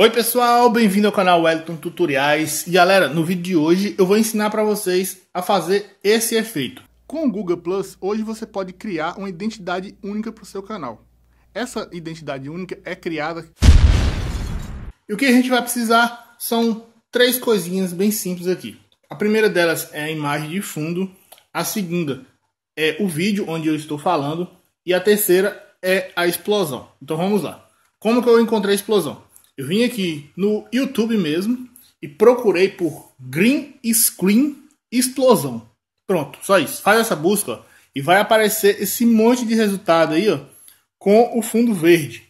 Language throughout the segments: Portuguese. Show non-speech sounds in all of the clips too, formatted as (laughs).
Oi pessoal, bem-vindo ao canal Wellington Tutoriais. E galera, no vídeo de hoje eu vou ensinar para vocês a fazer esse efeito. Com o Google Plus, hoje você pode criar uma identidade única para o seu canal. Essa identidade única é criada. E o que a gente vai precisar são três coisinhas bem simples aqui. A primeira delas é a imagem de fundo, a segunda é o vídeo onde eu estou falando e a terceira é a explosão. Então vamos lá. Como que eu encontrei a explosão? Eu vim aqui no YouTube mesmo e procurei por Green Screen Explosão. Pronto, só isso. Faz essa busca e vai aparecer esse monte de resultado aí, ó, com o fundo verde.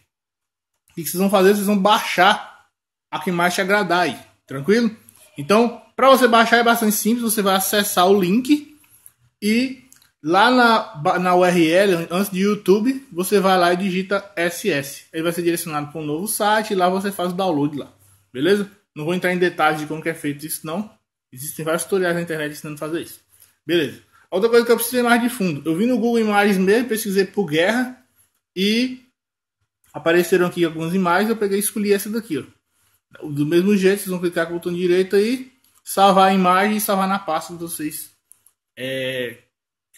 O que vocês vão fazer? Vocês vão baixar a que mais te agradar aí, tranquilo? Então, para você baixar é bastante simples, você vai acessar o link e Lá na, na URL, antes de YouTube, você vai lá e digita SS. Ele vai ser direcionado para um novo site e lá você faz o download lá. Beleza? Não vou entrar em detalhes de como é feito isso não. Existem vários tutoriais na internet ensinando a fazer isso. Beleza. Outra coisa que eu preciso é mais de fundo. Eu vim no Google Imagens mesmo, pesquisei por guerra e apareceram aqui algumas imagens. Eu peguei e escolhi essa daqui. Ó. Do mesmo jeito, vocês vão clicar com o botão direito aí, salvar a imagem e salvar na pasta que vocês é,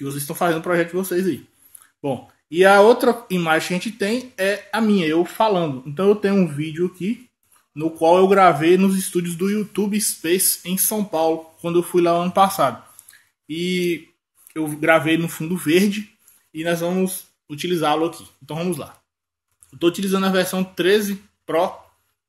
que vocês estão fazendo o projeto de vocês aí. Bom, e a outra imagem que a gente tem é a minha, eu falando. Então eu tenho um vídeo aqui no qual eu gravei nos estúdios do YouTube Space em São Paulo, quando eu fui lá ano passado. E eu gravei no fundo verde e nós vamos utilizá-lo aqui. Então vamos lá. Eu estou utilizando a versão 13 Pro,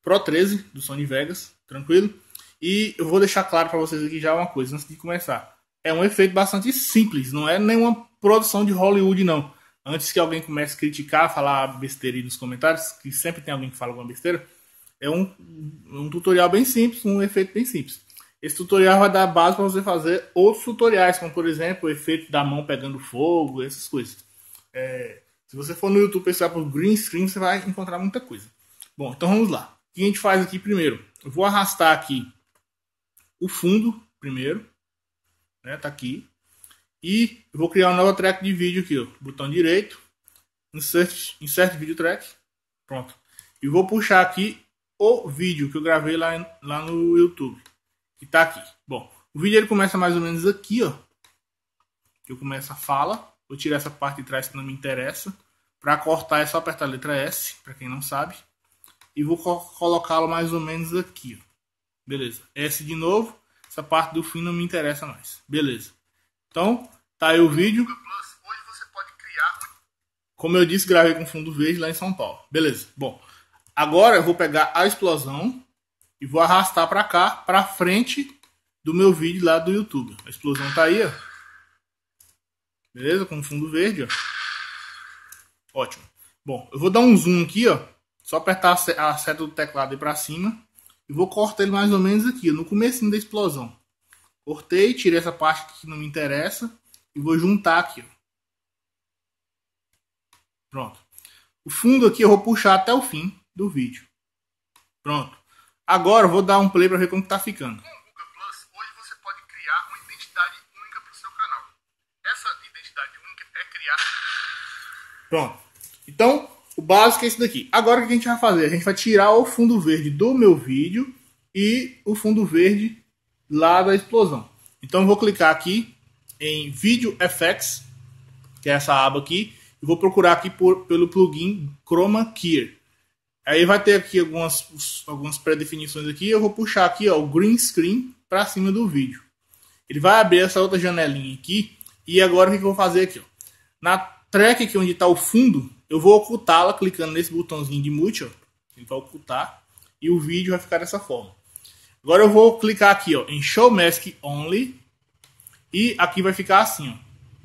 Pro 13 do Sony Vegas, tranquilo? E eu vou deixar claro para vocês aqui já uma coisa antes de começar é um efeito bastante simples, não é nenhuma produção de Hollywood, não. Antes que alguém comece a criticar, falar besteira aí nos comentários, que sempre tem alguém que fala alguma besteira, é um, um tutorial bem simples, um efeito bem simples. Esse tutorial vai dar base para você fazer outros tutoriais, como por exemplo o efeito da mão pegando fogo, essas coisas. É, se você for no YouTube pesquisar por green screen, você vai encontrar muita coisa. Bom, então vamos lá. O que a gente faz aqui primeiro? Eu vou arrastar aqui o fundo primeiro né? Tá aqui. E vou criar uma nova track de vídeo aqui, ó. Botão direito, insert, insert video track. Pronto. E vou puxar aqui o vídeo que eu gravei lá, lá no YouTube. Que tá aqui. Bom, o vídeo ele começa mais ou menos aqui, ó. Que eu começo a fala. Vou tirar essa parte de trás que não me interessa. Para cortar é só apertar a letra S, para quem não sabe. E vou co colocá-lo mais ou menos aqui, ó. Beleza. S de novo. Essa parte do fim não me interessa mais. Beleza. Então, tá aí o vídeo. Como eu disse, gravei com fundo verde lá em São Paulo. Beleza. Bom, agora eu vou pegar a explosão e vou arrastar para cá, para frente do meu vídeo lá do YouTube. A explosão tá aí, ó. Beleza? Com fundo verde, ó. Ótimo. Bom, eu vou dar um zoom aqui, ó. Só apertar a seta do teclado aí para cima e vou cortar ele mais ou menos aqui, no começo da explosão. Cortei, tirei essa parte que não me interessa e vou juntar aqui. Pronto. O fundo aqui eu vou puxar até o fim do vídeo. Pronto. Agora eu vou dar um play para ver como está ficando. o canal. é criar... Pronto. Então, o básico é isso daqui. Agora o que a gente vai fazer? A gente vai tirar o fundo verde do meu vídeo e o fundo verde lá da explosão. Então eu vou clicar aqui em Video FX, que é essa aba aqui, e vou procurar aqui por, pelo plugin Chroma Key. Aí vai ter aqui algumas, algumas pré-definições aqui. Eu vou puxar aqui ó, o green screen para cima do vídeo. Ele vai abrir essa outra janelinha aqui. E agora o que, que eu vou fazer aqui? Ó? Na track aqui onde está o fundo, eu vou ocultá-la clicando nesse botãozinho de mute, ó. Ele vai ocultar. E o vídeo vai ficar dessa forma. Agora eu vou clicar aqui ó, em Show Mask Only. E aqui vai ficar assim, ó.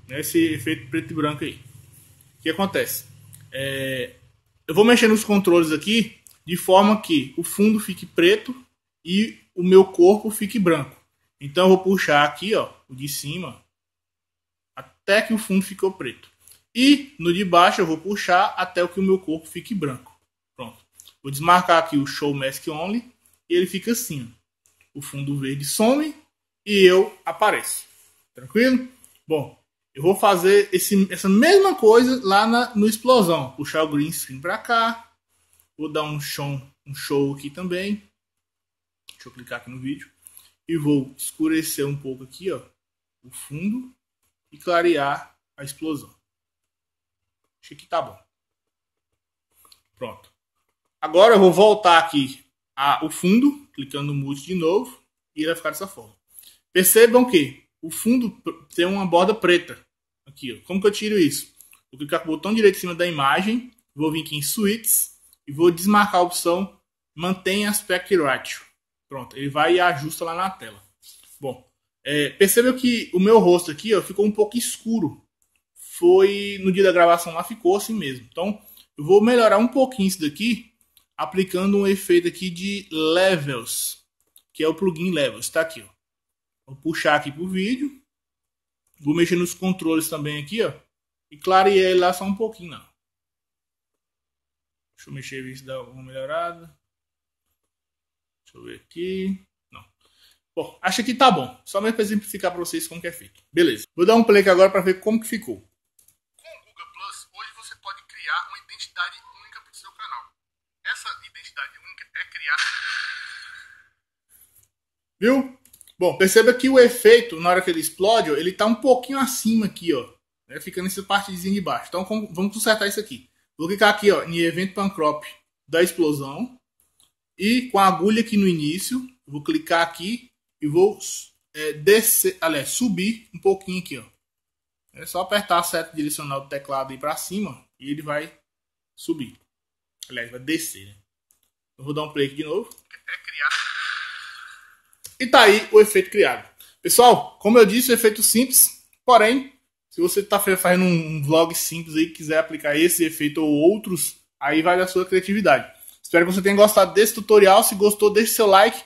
nesse efeito preto e branco aí. O que acontece? É... Eu vou mexer nos controles aqui de forma que o fundo fique preto e o meu corpo fique branco. Então eu vou puxar aqui ó, o de cima até que o fundo ficou preto. E no de baixo eu vou puxar até o que o meu corpo fique branco. Pronto. Vou desmarcar aqui o Show Mask Only. E ele fica assim. O fundo verde some e eu apareço. Tranquilo? Bom, eu vou fazer esse, essa mesma coisa lá na, no Explosão. Puxar o green screen para cá. Vou dar um show, um show aqui também. Deixa eu clicar aqui no vídeo. E vou escurecer um pouco aqui, ó, o fundo e clarear a explosão. Acho que tá bom. Pronto. Agora eu vou voltar aqui ao fundo, clicando no mute de novo, e ele vai ficar dessa forma. Percebam que o fundo tem uma borda preta. Aqui, ó. como que eu tiro isso? Vou clicar com o botão direito em cima da imagem, vou vir aqui em Suites e vou desmarcar a opção mantém Aspect Ratio. Pronto, ele vai e ajusta lá na tela. Bom, é, que o meu rosto aqui ó, ficou um pouco escuro foi no dia da gravação lá, ficou assim mesmo. Então, eu vou melhorar um pouquinho isso daqui, aplicando um efeito aqui de levels, que é o plugin levels, tá aqui, ó. Vou puxar aqui pro vídeo. Vou mexer nos controles também aqui, ó. E clarear ele lá só um pouquinho, ó. Deixa eu mexer, ver se dá uma melhorada. Deixa eu ver aqui. Não. Bom, acho que tá bom. Só mais para exemplificar para vocês como que é feito. Beleza. Vou dar um play aqui agora para ver como que ficou criar uma identidade única para o seu canal. Essa identidade única é criar. (laughs) Viu? Bom, perceba que o efeito, na hora que ele explode, ele está um pouquinho acima aqui, ó. Né? Fica nessa partezinha de baixo. Então com, vamos consertar isso aqui. Vou clicar aqui ó, em evento pancrop da explosão. E com a agulha aqui no início, vou clicar aqui e vou é, descer, aliás, subir um pouquinho aqui. Ó. É só apertar a seta direcional do teclado aí para cima e ele vai subir. Aliás, vai descer, né? Eu vou dar um play aqui de novo. E tá aí o efeito criado. Pessoal, como eu disse, o efeito simples. Porém, se você está fazendo um vlog simples e quiser aplicar esse efeito ou outros, aí vai da sua criatividade. Espero que você tenha gostado desse tutorial. Se gostou, deixe seu like,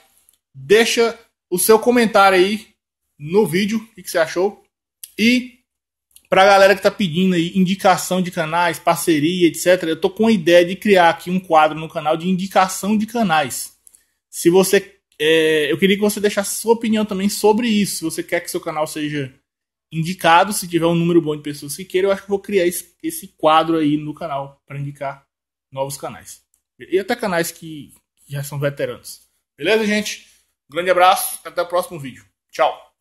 deixa o seu comentário aí no vídeo, o que você achou. E para a galera que está pedindo aí indicação de canais, parceria, etc., eu tô com a ideia de criar aqui um quadro no canal de indicação de canais. Se você. É, eu queria que você deixasse sua opinião também sobre isso. Se você quer que seu canal seja indicado, se tiver um número bom de pessoas que queiram, eu acho que vou criar esse, esse quadro aí no canal para indicar novos canais. E até canais que já são veteranos. Beleza, gente? Um grande abraço, até o próximo vídeo. Tchau!